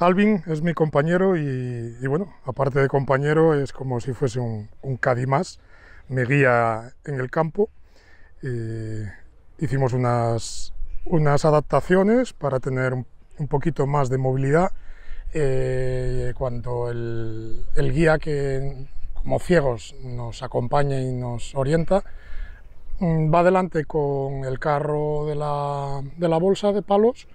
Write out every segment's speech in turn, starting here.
Alvin es mi compañero y, bueno, aparte de compañero, es como si fuese un, un más, me guía en el campo. Eh, hicimos unas, adaptaciones para tener un, poquito más de movilidad. Eh, cuando el, el guía que como ciegos nos acompaña y nos orienta, Mm, va adelante con el carro de la, bolsa de palos,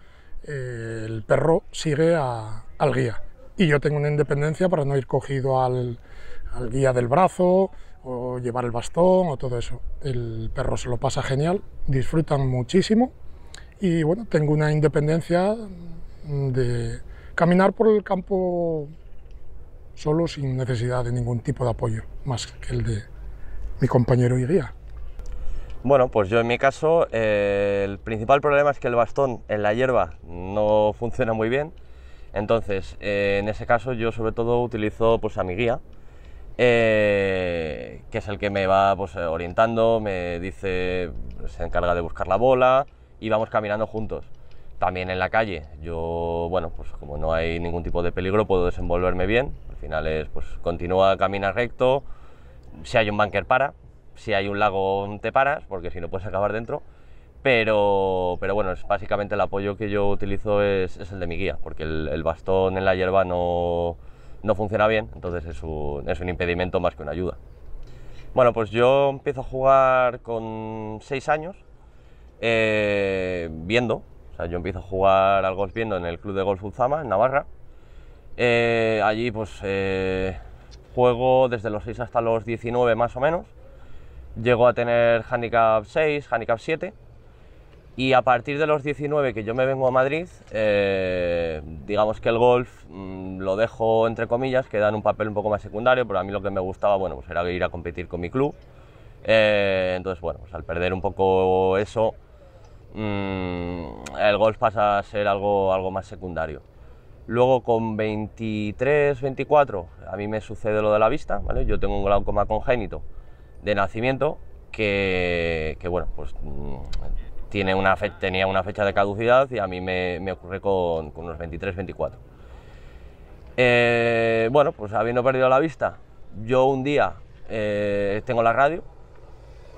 eh, el perro sigue al guía. Y yo tengo una independencia para no ir cogido al, al, guía del brazo o llevar el bastón o todo eso. El perro se lo pasa genial, disfrutan muchísimo y bueno, tengo una independencia mm, de caminar por el campo solo sin necesidad de ningún tipo de apoyo, más que el de mi compañero y guía. Bueno, pues yo en mi caso eh, el principal problema es que el bastón en la hierba no funciona muy bien, entonces eh, en ese caso yo sobre todo utilizo pues a mi guía, eh, que es el que me va pues, orientando, me dice, se encarga de buscar la bola y vamos caminando juntos. También en la calle, yo, bueno, pues como no hay ningún tipo de peligro puedo desenvolverme bien, al final es pues continúa, camina recto, si hay un banker para si hay un lago te paras, porque si no puedes acabar dentro. Pero, bueno, es básicamente el apoyo que yo utilizo es, el de mi guía, porque el, bastón en la hierba no, funciona bien, entonces es un, impedimento más que una ayuda. Bueno, pues yo empiezo a jugar con 6 años, eh, viendo, o sea, yo empiezo a jugar al golf viendo en el club de golf Uzama, en Navarra. Eh, allí pues eh, juego desde los 6 hasta los 19 más o menos llegó a tener handicap 6, handicap 7. Y a partir de los 19 que yo me vengo a Madrid, eh, digamos que el golf mm, lo dejo entre comillas, queda en un papel un poco más secundario, pero a mí lo que me gustaba bueno, pues era ir a competir con mi club. Eh, entonces, bueno, pues al perder un poco eso, mm, el golf pasa a ser algo, algo más secundario. Luego con 23, 24, a mí me sucede lo de la vista, Yo tengo un glaucoma congénito de nacimiento que, bueno, pues mm, tenía una fecha de caducidad y a mí me, ocurre con, unos 23, 24. Eh, bueno, pues habiendo perdido la vista, yo un día eh, tengo la radio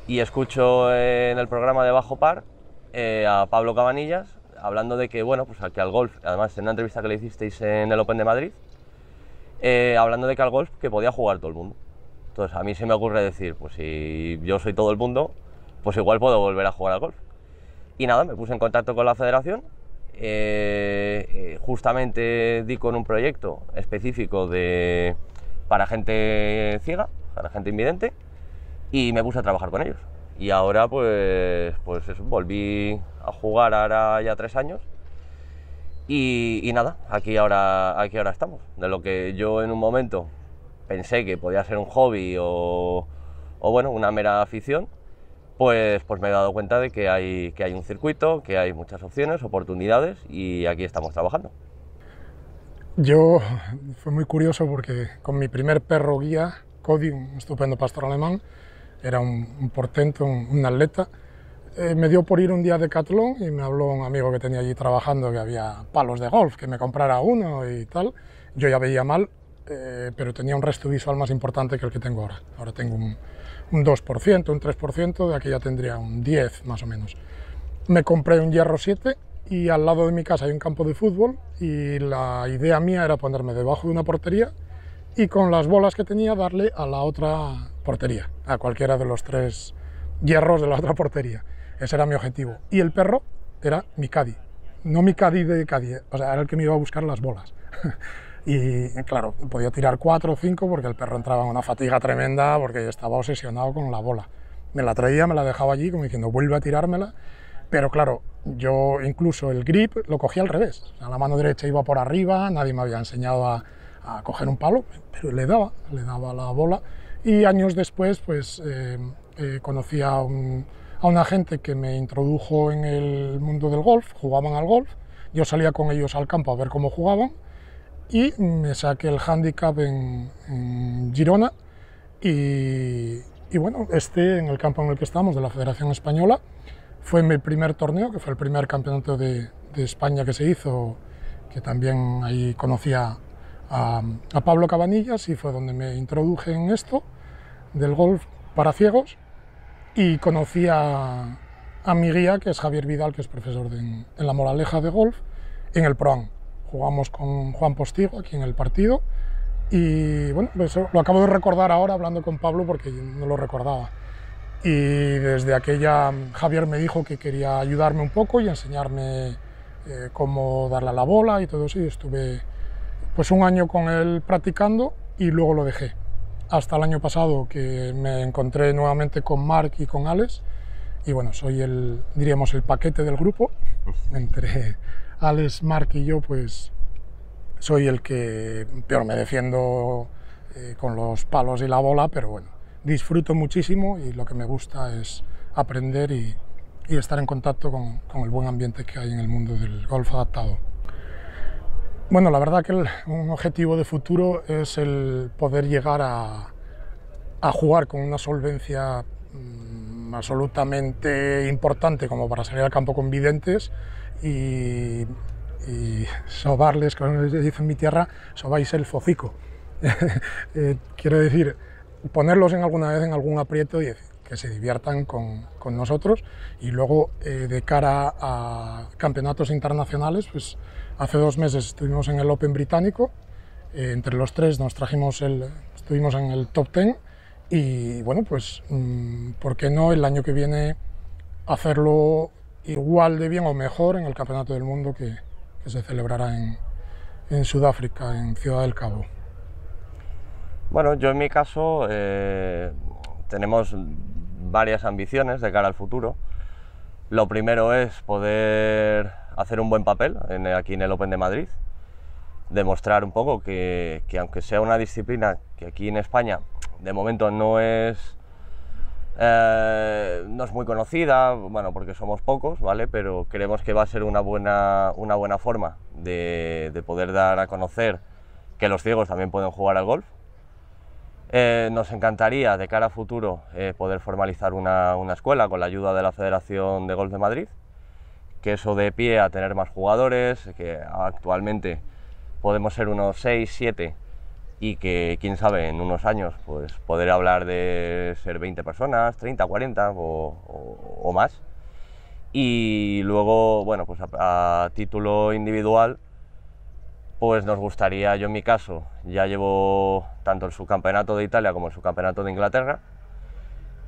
y escucho en el programa de Bajo Par eh, a Pablo Cabanillas hablando de que, bueno, pues al golf, además en una entrevista que le hicisteis en el Open de Madrid, hablando de que al golf que podía jugar todo el mundo. Entonces a mí se me ocurre decir, pues si yo soy todo el mundo, pues igual puedo volver a jugar al golf. Y nada, me puse en contacto con la federación, eh, eh, justamente di con un proyecto específico de, para gente ciega, para gente invidente, y me puse a trabajar con ellos. Y ahora pues, pues volví a jugar ahora ya tres años y, y, nada, aquí ahora, aquí ahora estamos. De lo que yo en un momento pensé que podía ser un hobby o, bueno, una mera afición, pues, pues me he dado cuenta de que hay, que hay un circuito, que hay muchas opciones, oportunidades y aquí estamos trabajando. Yo fue muy curioso porque con mi primer perro guía, Cody, un estupendo pastor alemán, era un, portento, un, atleta, eh, me dio por ir un día de Catlón y me habló un amigo que tenía allí trabajando que había palos de golf, que me comprara uno y tal. Yo ya veía mal, eh, pero tenía un resto visual más importante que el que tengo ahora. Ahora tengo un, 2%, un 3%, de aquí ya tendría un 10 más o menos. Me compré un Hierro 7 y al lado de mi casa hay un campo de fútbol y la idea mía era ponerme debajo de una portería y con las bolas que tenía darle a la otra portería, a cualquiera de los tres hierros de la otra portería. Ese era mi objetivo. Y el perro era mi caddy, no mi caddy de caddy, eh, o sea, era el que me iba a buscar las bolas. Y eh, claro, podía tirar cuatro o cinco porque el perro entraba en una fatiga tremenda porque estaba obsesionado con la bola. Me la traía, me la dejaba allí como diciendo, vuelve a tirármela. Pero claro, yo incluso el grip lo cogía al revés. A la mano derecha iba por arriba, nadie me había enseñado a, coger un palo, pero le daba, le daba la bola. Y años después, pues eh, eh, conocí a un, a una gente que me introdujo en el mundo del golf, jugaban al golf, yo salía con ellos al campo a ver cómo jugaban y me saqué el handicap en, Girona y, bueno, este en el campo en el que estamos de la Federación Española fue mi primer torneo, que fue el primer campeonato de, España que se hizo, que también ahí conocía a, Pablo Cabanillas y fue donde me introduje en esto del golf para ciegos y conocí a, mi guía que es Javier Vidal, que es profesor en, La Moraleja de Golf en el PROAM jugamos con Juan Postigo aquí en el partido. Y bueno, lo acabo de recordar ahora hablando con Pablo porque no lo recordaba. Y desde aquella Javier me dijo que quería ayudarme un poco y enseñarme eh, cómo darle a la bola y todo eso. Y estuve pues un año con él practicando y luego lo dejé. Hasta el año pasado que me encontré nuevamente con Mark y con Alex. Y bueno, soy el, diríamos, el paquete del grupo entre Alex, Mark y yo, pues soy el que peor me defiendo eh, con los palos y la bola, pero bueno, disfruto muchísimo y lo que me gusta es aprender y, estar en contacto con, el buen ambiente que hay en el mundo del golf adaptado. Bueno, la verdad que un objetivo de futuro es el poder llegar a, jugar con una solvencia mm, absolutamente importante como para salir al campo con videntes y, sobarles, como les dice en mi tierra, sobáis el focico. Eh, quiero decir, ponerlos en alguna vez en algún aprieto y que se diviertan con, con nosotros y luego eh, de cara a campeonatos internacionales, pues hace dos meses estuvimos en el Open británico, eh, entre los tres nos trajimos el, estuvimos en el top Ten, y bueno, pues, mm, ¿por qué no el año que viene hacerlo igual de bien o mejor en el Campeonato del Mundo que, se celebrará en, Sudáfrica, en Ciudad del Cabo? Bueno, yo en mi caso eh, tenemos varias ambiciones de cara al futuro. Lo primero es poder hacer un buen papel aquí en el Open de Madrid, demostrar un poco que, que aunque sea una disciplina que aquí en España de momento no es, eh, no es muy conocida, bueno, porque somos pocos, ¿vale? Pero creemos que va a ser una buena, una buena forma de, poder dar a conocer que los ciegos también pueden jugar al golf. Eh, nos encantaría de cara a futuro eh, poder formalizar una, una, escuela con la ayuda de la Federación de Golf de Madrid, que eso de pie a tener más jugadores, que actualmente podemos ser unos 6, 7 y que quién sabe en unos años pues poder hablar de ser 20 personas, 30, 40 o, más. Y luego, bueno, pues a, título individual, pues nos gustaría, yo en mi caso, ya llevo tanto el subcampeonato de Italia como el subcampeonato de Inglaterra.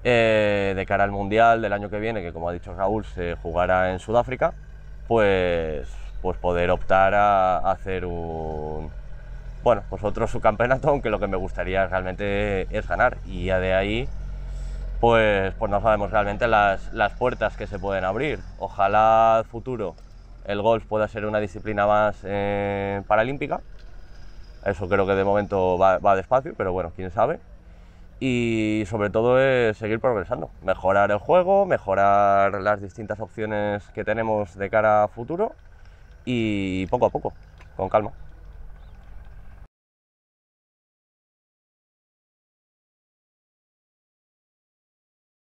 Eh, de cara al Mundial del año que viene, que como ha dicho Raúl, se jugará en Sudáfrica, pues, pues poder optar a hacer un, bueno, pues otro subcampeonato, aunque lo que me gustaría realmente es ganar. Y ya de ahí, pues, pues no sabemos realmente las, las puertas que se pueden abrir. Ojalá futuro el golf pueda ser una disciplina más eh, paralímpica. Eso creo que de momento va, va despacio, pero bueno, quién sabe. Y sobre todo es seguir progresando, mejorar el juego, mejorar las distintas opciones que tenemos de cara a futuro y poco a poco, con calma.